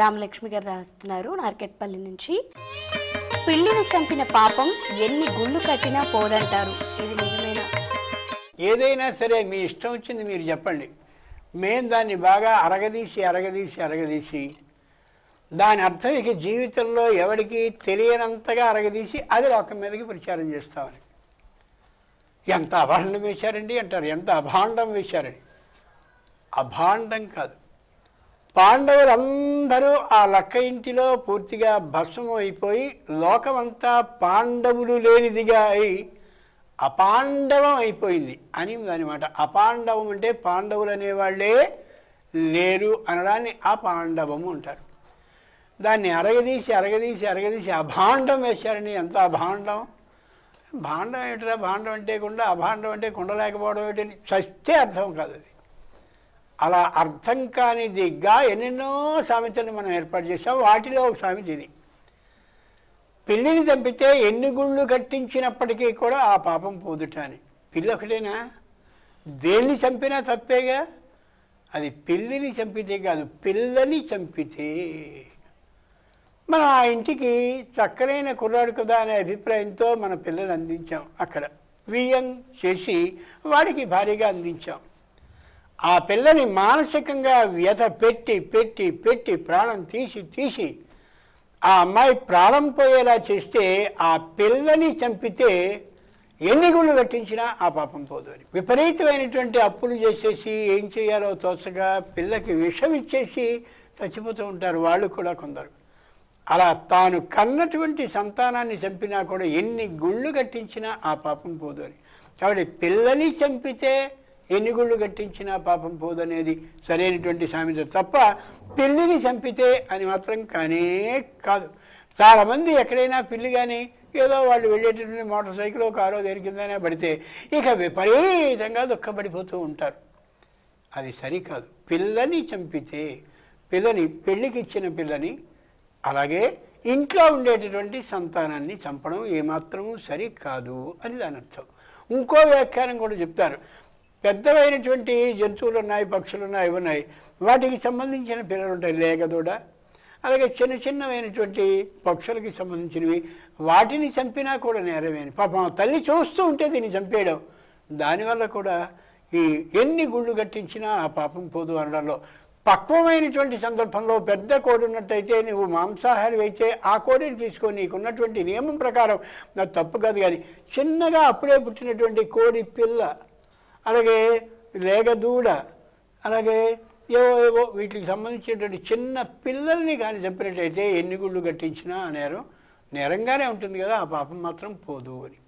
రామలక్ష్మి గారు రాస్తున్నారు నార్కెట్పల్లి నుంచి పిల్లిని చంపిన పాపం ఎన్ని గుళ్ళు కట్టినా పోదంటారు ఇది నిజమైన ఏదైనా సరే మీ ఇష్టం వచ్చింది మీరు చెప్పండి మేము దాన్ని బాగా అరగదీసి అరగదీసి అరగదీసి దాని అర్థం ఇక జీవితంలో ఎవరికి తెలియనంతగా అరగదీసి అది ఒక మీదకి ప్రచారం చేస్తామని ఎంత అభాండం వేశారండి అంటారు ఎంత అభాండం వేశారండి అభాండం కాదు పాండవులందరూ ఆ లక్క ఇంటిలో పూర్తిగా భస్మం అయిపోయి లోకమంతా పాండవులు లేనిదిగా అయి అపాండవం అయిపోయింది అని అనమాట అపాండవం అంటే పాండవులు అనేవాళ్ళే లేరు అనడాన్ని అపాండవము అంటారు దాన్ని అరగదీసి అరగదీసి అరగదీసి అభాండం వేశారని ఎంత అభాండం భాండం ఏంటరా భాండం అంటే కుండ అభాండం అంటే కుండ లేకపోవడం ఏంటని చస్తే అర్థం కాదు అది అలా అర్థం కాని దిగ్గా ఎన్నెన్నో సామెతలు మనం ఏర్పాటు చేసాం వాటిలో ఒక సామెత ఇది పిల్లిని చంపితే ఎన్ని గుళ్ళు కట్టించినప్పటికీ కూడా ఆ పాపం పోదుటాని పిల్లి ఒకటేనా దేన్ని చంపినా తప్పేగా అది పిల్లిని చంపితే కాదు పిల్లని చంపితే మనం ఆ ఇంటికి చక్కనైన కుర్రాడు కదా అనే అభిప్రాయంతో మన పిల్లలు అందించాం అక్కడ వియ్యం చేసి వాడికి భారీగా అందించాం ఆ పిల్లని మానసికంగా వ్యధ పెట్టి పెట్టి పెట్టి ప్రాణం తీసి తీసి ఆ అమ్మాయి ప్రాణం పోయేలా చేస్తే ఆ పిల్లని చంపితే ఎన్ని గుళ్ళు కట్టించినా ఆ పాపం పోదు అని విపరీతమైనటువంటి అప్పులు చేసేసి ఏం చేయాలో తోచగా పిల్లకి విషం ఇచ్చేసి చచ్చిపోతూ ఉంటారు వాళ్ళు కూడా కొందరు అలా తాను కన్నటువంటి సంతానాన్ని చంపినా కూడా ఎన్ని గుళ్ళు కట్టించినా ఆ పాపం పోదు అని కాబట్టి పిల్లని చంపితే ఎన్ని గుళ్ళు కట్టించినా పాపం పోదనేది సరైనటువంటి సామెత తప్ప పిల్లిని చంపితే అని మాత్రం కానే కాదు చాలామంది ఎక్కడైనా పిల్లి కానీ ఏదో వాళ్ళు వెళ్ళేటటువంటి మోటార్ సైకిల్ కారో దేని కిందనే పడితే ఇక విపరీతంగా దుఃఖపడిపోతూ ఉంటారు అది సరికాదు పిల్లని చంపితే పిల్లని పెళ్ళికి ఇచ్చిన పిల్లని అలాగే ఇంట్లో ఉండేటటువంటి సంతానాన్ని చంపడం ఏమాత్రం సరికాదు అని దాని అర్థం ఇంకో వ్యాఖ్యానం కూడా చెప్తారు పెద్దవైనటువంటి జంతువులు ఉన్నాయి పక్షులు ఉన్నాయి ఉన్నాయి వాటికి సంబంధించిన పిల్లలు ఉంటాయి లేకదూడ అలాగే చిన్న చిన్నవైనటువంటి పక్షులకి సంబంధించినవి వాటిని చంపినా కూడా నేరమే పాపం తల్లి చూస్తూ ఉంటే దీన్ని చంపేయడం దానివల్ల కూడా ఈ ఎన్ని గుళ్ళు కట్టించినా ఆ పాపం పోదు అనడంలో పక్వమైనటువంటి సందర్భంలో పెద్ద కోడి ఉన్నట్టయితే నువ్వు మాంసాహారి అయితే ఆ కోడిని తీసుకొని నీకున్నటువంటి నియమం ప్రకారం నాకు తప్పు కాదు కానీ చిన్నగా అప్పుడే పుట్టినటువంటి కోడి పిల్ల అలాగే లేగదూడ అలాగే ఏవో ఏవో వీటికి సంబంధించినటువంటి చిన్న పిల్లల్ని కానీ చంపినట్లయితే ఎన్ని గుళ్ళు కట్టించినా నేరం నేరంగానే ఉంటుంది కదా ఆ పాపం మాత్రం పోదు అని